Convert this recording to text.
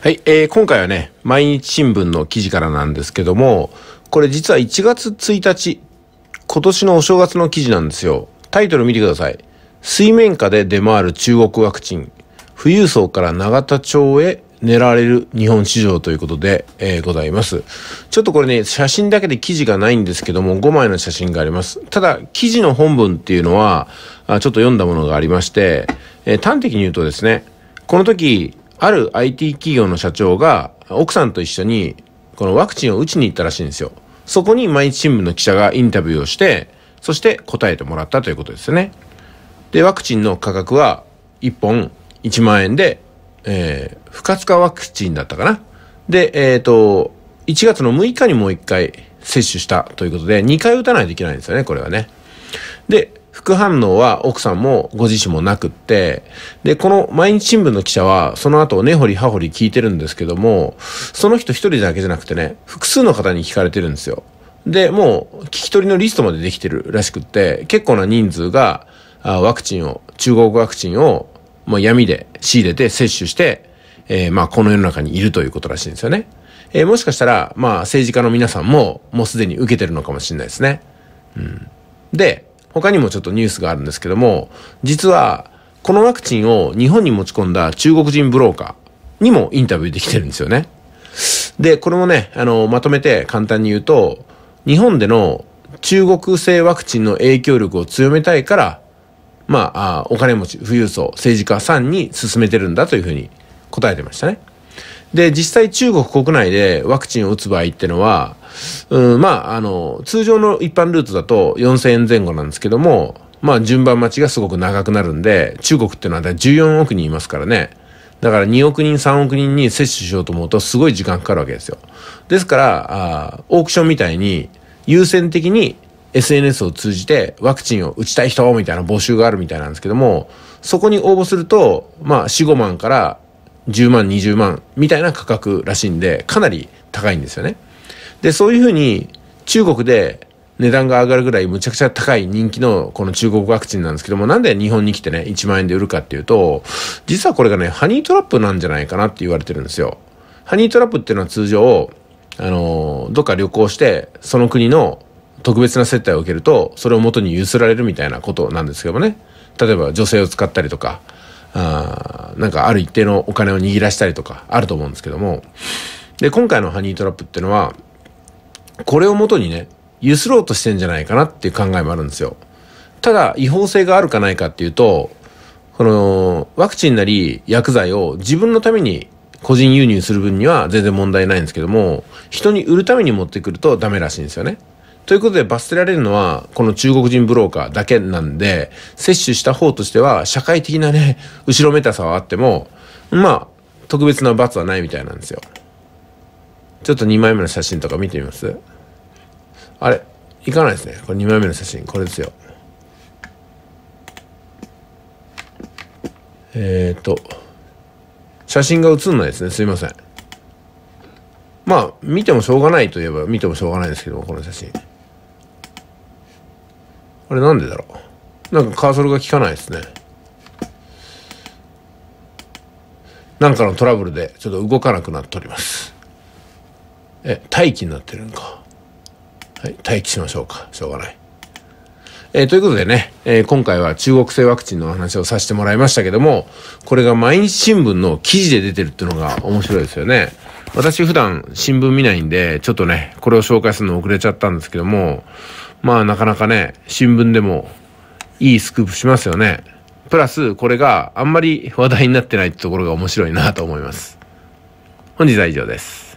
はい、えー、今回はね、毎日新聞の記事からなんですけども、これ実は1月1日、今年のお正月の記事なんですよ。タイトル見てください。水面下で出回る中国ワクチン、富裕層から永田町へ狙われる日本市場ということで、えー、ございます。ちょっとこれね、写真だけで記事がないんですけども、5枚の写真があります。ただ、記事の本文っていうのは、あちょっと読んだものがありまして、えー、端的に言うとですね、この時、ある IT 企業の社長が奥さんと一緒にこのワクチンを打ちに行ったらしいんですよ。そこに毎日新聞の記者がインタビューをして、そして答えてもらったということですよね。で、ワクチンの価格は1本1万円で、えー、不活化ワクチンだったかな。で、えっ、ー、と、1月の6日にもう1回接種したということで、2回打たないといけないんですよね、これはね。で、副反応は奥さんもご自身もなくって、で、この毎日新聞の記者は、その後根掘り葉掘り聞いてるんですけども、その人一人だけじゃなくてね、複数の方に聞かれてるんですよ。で、もう、聞き取りのリストまでできてるらしくって、結構な人数が、あワクチンを、中国ワクチンを、まう闇で仕入れて接種して、えー、まあ、この世の中にいるということらしいんですよね。えー、もしかしたら、まあ、政治家の皆さんも、もうすでに受けてるのかもしれないですね。うん。で、他にもちょっとニュースがあるんですけども、実は、このワクチンを日本に持ち込んだ中国人ブローカーにもインタビューできてるんですよね。で、これもね、あの、まとめて簡単に言うと、日本での中国製ワクチンの影響力を強めたいから、まあ、あお金持ち、富裕層、政治家さんに進めてるんだというふうに答えてましたね。で、実際中国国内でワクチンを打つ場合ってのは、うん、まあ、あの、通常の一般ルートだと4000円前後なんですけども、まあ、順番待ちがすごく長くなるんで、中国ってのは14億人いますからね。だから2億人、3億人に接種しようと思うとすごい時間かかるわけですよ。ですから、あーオークションみたいに優先的に SNS を通じてワクチンを打ちたい人みたいな募集があるみたいなんですけども、そこに応募すると、まあ4、5万から10万20万みたいな価格らしいんでかなり高いんですよねでそういうふうに中国で値段が上がるぐらいむちゃくちゃ高い人気のこの中国ワクチンなんですけども、なんで日本に来てね、1万円で売るかっていうと、実はこれがね、ハニートラップなんじゃないかなって言われてるんですよ。ハニートラップっていうのは通常、あの、どっか旅行して、その国の特別な接待を受けると、それを元に譲られるみたいなことなんですけどもね。例えば女性を使ったりとか、あなんかある一定のお金を握らしたりとかあると思うんですけども、で、今回のハニートラップっていうのは、これをもとにね、揺すろうとしてんじゃないかなっていう考えもあるんですよ。ただ、違法性があるかないかっていうと、この、ワクチンなり薬剤を自分のために個人輸入する分には全然問題ないんですけども、人に売るために持ってくるとダメらしいんですよね。ということで罰せられるのは、この中国人ブローカーだけなんで、摂取した方としては、社会的なね、後ろめたさはあっても、まあ、特別な罰はないみたいなんですよ。ちょっと2枚目の写真とか見てみますあれいかないですね。これ2枚目の写真。これですよ。えっ、ー、と、写真が写んないですね。すいません。まあ、見てもしょうがないといえば見てもしょうがないですけども、この写真。あれなんでだろうなんかカーソルが効かないですねなんかのトラブルでちょっと動かなくなっておりますえ待機になってるんかはい待機しましょうかしょうがないえー、ということでね、えー、今回は中国製ワクチンの話をさせてもらいましたけども、これが毎日新聞の記事で出てるっていうのが面白いですよね。私普段新聞見ないんで、ちょっとね、これを紹介するの遅れちゃったんですけども、まあなかなかね、新聞でもいいスクープしますよね。プラス、これがあんまり話題になってないってところが面白いなと思います。本日は以上です。